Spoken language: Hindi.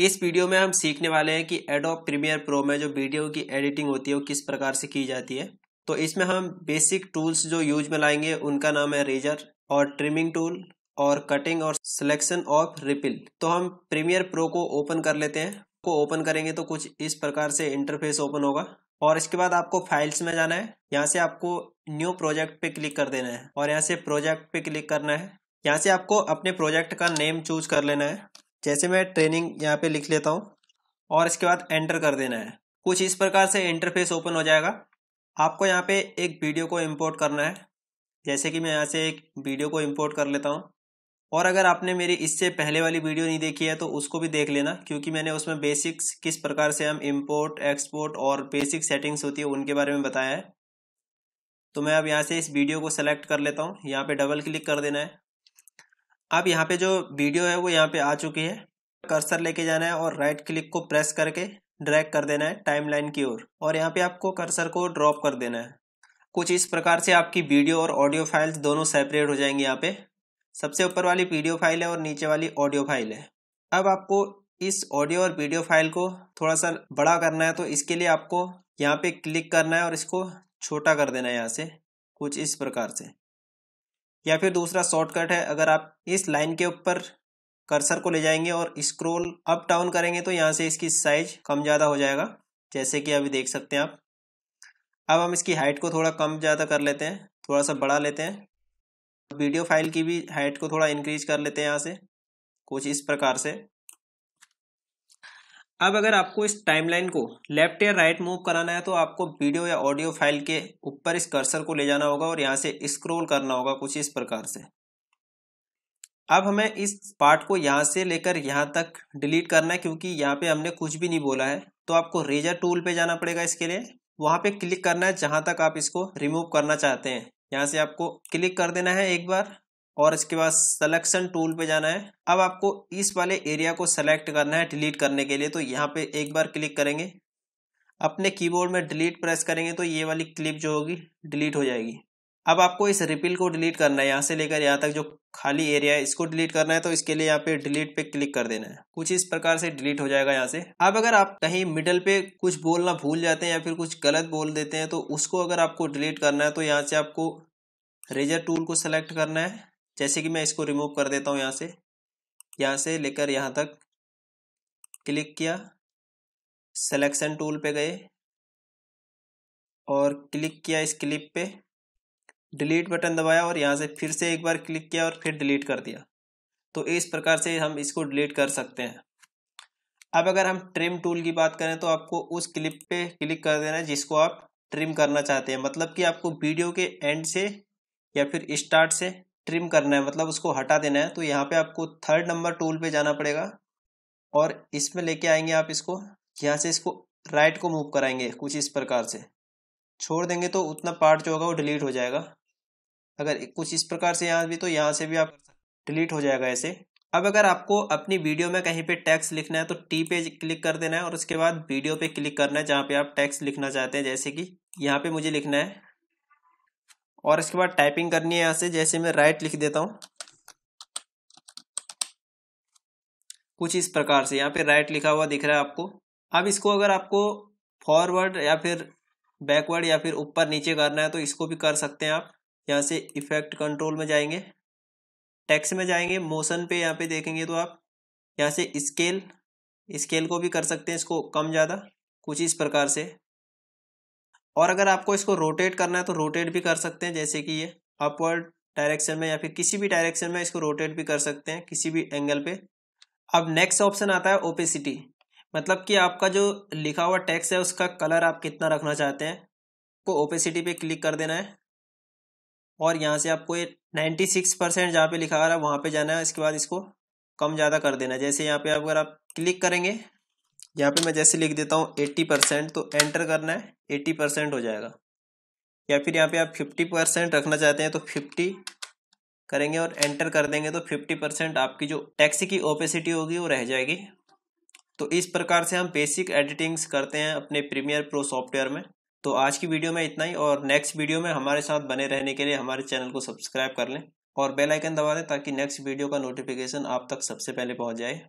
इस वीडियो में हम सीखने वाले हैं कि एडोप प्रीमियर प्रो में जो वीडियो की एडिटिंग होती है वो किस प्रकार से की जाती है तो इसमें हम बेसिक टूल्स जो यूज में लाएंगे उनका नाम है रेजर और ट्रिमिंग टूल और कटिंग और सिलेक्शन ऑफ रिपिल तो हम प्रीमियर प्रो को ओपन कर लेते हैं को ओपन करेंगे तो कुछ इस प्रकार से इंटरफेस ओपन होगा और इसके बाद आपको फाइल्स में जाना है यहाँ से आपको न्यू प्रोजेक्ट पे क्लिक कर देना है और यहाँ से प्रोजेक्ट पे क्लिक करना है यहाँ से आपको अपने प्रोजेक्ट का नेम चूज कर लेना है जैसे मैं ट्रेनिंग यहाँ पे लिख लेता हूँ और इसके बाद एंटर कर देना है कुछ इस प्रकार से इंटरफेस ओपन हो जाएगा आपको यहाँ पे एक वीडियो को इंपोर्ट करना है जैसे कि मैं यहाँ से एक वीडियो को इंपोर्ट कर लेता हूँ और अगर आपने मेरी इससे पहले वाली वीडियो नहीं देखी है तो उसको भी देख लेना क्योंकि मैंने उसमें बेसिक्स किस प्रकार से हम इम्पोर्ट एक्सपोर्ट और बेसिक सेटिंग्स होती है उनके बारे में बताया है तो मैं अब यहाँ से इस वीडियो को सेलेक्ट कर लेता हूँ यहाँ पे डबल क्लिक कर देना है अब यहाँ पे जो वीडियो है वो यहाँ पे आ चुकी है कर्सर लेके जाना है और राइट क्लिक को प्रेस करके ड्रैग कर देना है टाइमलाइन की ओर और, यहाँ पे आपको कर्सर को ड्रॉप कर देना है कुछ इस प्रकार से आपकी वीडियो और ऑडियो फाइल्स दोनों सेपरेट हो जाएंगी यहाँ पे सबसे ऊपर वाली वीडियो फाइल है और नीचे वाली ऑडियो फाइल है अब आपको इस ऑडियो और वीडियो फाइल को थोड़ा सा बड़ा करना है तो इसके लिए आपको यहाँ पे क्लिक करना है और इसको छोटा कर देना है यहाँ से कुछ इस प्रकार से या फिर दूसरा शॉर्टकट है अगर आप इस लाइन के ऊपर कर्सर को ले जाएंगे और स्क्रोल अप डाउन करेंगे तो यहाँ से इसकी साइज कम ज़्यादा हो जाएगा जैसे कि अभी देख सकते हैं आप अब हम इसकी हाइट को थोड़ा कम ज़्यादा कर लेते हैं थोड़ा सा बढ़ा लेते हैं वीडियो फाइल की भी हाइट को थोड़ा इंक्रीज कर लेते हैं यहाँ से कुछ इस प्रकार से अब अगर आपको इस टाइमलाइन को लेफ्ट या राइट मूव कराना है तो आपको वीडियो या ऑडियो फाइल के ऊपर इस कर्सर को ले जाना होगा और यहाँ से स्क्रोल करना होगा कुछ इस प्रकार से अब हमें इस पार्ट को यहाँ से लेकर यहाँ तक डिलीट करना है क्योंकि यहाँ पे हमने कुछ भी नहीं बोला है तो आपको रेजर टूल पे जाना पड़ेगा इसके लिए वहाँ पे क्लिक करना है जहाँ तक आप इसको रिमूव करना चाहते हैं यहाँ से आपको क्लिक कर देना है एक बार और इसके बाद सिलेक्शन टूल पे जाना है अब आपको इस वाले एरिया को सेलेक्ट करना है डिलीट करने के लिए तो यहाँ पे एक बार क्लिक करेंगे अपने कीबोर्ड में डिलीट प्रेस करेंगे तो ये वाली क्लिप जो होगी डिलीट हो जाएगी अब आपको इस रिपिल को डिलीट करना है यहाँ से लेकर यहाँ तक जो खाली एरिया है इसको डिलीट करना है तो इसके लिए यहाँ पे डिलीट पे क्लिक कर देना है कुछ इस प्रकार से डिलीट हो जाएगा यहाँ से अब अगर आप कहीं मिडल पे कुछ बोलना भूल जाते हैं या फिर कुछ गलत बोल देते हैं तो उसको अगर आपको डिलीट करना है तो यहाँ से आपको रेजर टूल को सेलेक्ट करना है जैसे कि मैं इसको रिमूव कर देता हूँ यहाँ से यहाँ से लेकर यहाँ तक क्लिक किया सेलेक्शन टूल पे गए और क्लिक किया इस क्लिप पे डिलीट बटन दबाया और यहाँ से फिर से एक बार क्लिक किया और फिर डिलीट कर दिया तो इस प्रकार से हम इसको डिलीट कर सकते हैं अब अगर हम ट्रिम टूल की बात करें तो आपको उस क्लिप पे क्लिक कर देना है जिसको आप ट्रिम करना चाहते हैं मतलब कि आपको वीडियो के एंड से या फिर स्टार्ट से ट्रिम करना है मतलब उसको हटा देना है तो यहाँ पे आपको थर्ड नंबर टूल पे जाना पड़ेगा और इसमें लेके आएंगे आप इसको यहाँ से इसको राइट को मूव कराएंगे कुछ इस प्रकार से छोड़ देंगे तो उतना पार्ट जो होगा वो डिलीट हो जाएगा अगर कुछ इस प्रकार से यहाँ भी तो यहाँ से भी आप डिलीट हो जाएगा ऐसे अब अगर आपको अपनी वीडियो में कहीं पे टैक्स लिखना है तो टी पे क्लिक कर देना है और उसके बाद वीडियो पे क्लिक करना है जहाँ पे आप टैक्स लिखना चाहते हैं जैसे कि यहाँ पे मुझे लिखना है और इसके बाद टाइपिंग करनी है यहाँ से जैसे मैं राइट लिख देता हूँ कुछ इस प्रकार से यहाँ पे राइट लिखा हुआ दिख रहा है आपको अब इसको अगर आपको फॉरवर्ड या फिर बैकवर्ड या फिर ऊपर नीचे करना है तो इसको भी कर सकते हैं आप यहाँ से इफेक्ट कंट्रोल में जाएंगे टेक्स में जाएंगे मोशन पे यहाँ पे देखेंगे तो आप यहाँ से स्केल स्केल को भी कर सकते हैं इसको कम ज़्यादा कुछ इस प्रकार से और अगर आपको इसको रोटेट करना है तो रोटेट भी कर सकते हैं जैसे कि ये अपवर्ड डायरेक्शन में या फिर किसी भी डायरेक्शन में इसको रोटेट भी कर सकते हैं किसी भी एंगल पे अब नेक्स्ट ऑप्शन आता है ओपेसिटी मतलब कि आपका जो लिखा हुआ टेक्स्ट है उसका कलर आप कितना रखना चाहते हैं को ओपेसिटी पे क्लिक कर देना है और यहाँ से आपको ये नाइन्टी सिक्स परसेंट जहाँ पर लिखा आ रहा है वहाँ पर जाना है इसके बाद इसको कम ज़्यादा कर देना है जैसे यहाँ पर अगर आप क्लिक करेंगे यहाँ पे मैं जैसे लिख देता हूँ एट्टी परसेंट तो एंटर करना है एट्टी परसेंट हो जाएगा या फिर यहाँ पे आप फिफ्टी परसेंट रखना चाहते हैं तो फिफ्टी करेंगे और एंटर कर देंगे तो फिफ्टी परसेंट आपकी जो टैक्सी की ओपेसिटी होगी वो रह जाएगी तो इस प्रकार से हम बेसिक एडिटिंग्स करते हैं अपने प्रीमियर प्रो सॉफ्टवेयर में तो आज की वीडियो में इतना ही और नेक्स्ट वीडियो में हमारे साथ बने रहने के लिए हमारे चैनल को सब्सक्राइब कर लें और बेल आइकन दबा दें ताकि नेक्स्ट वीडियो का नोटिफिकेशन आप तक सबसे पहले पहुंच जाए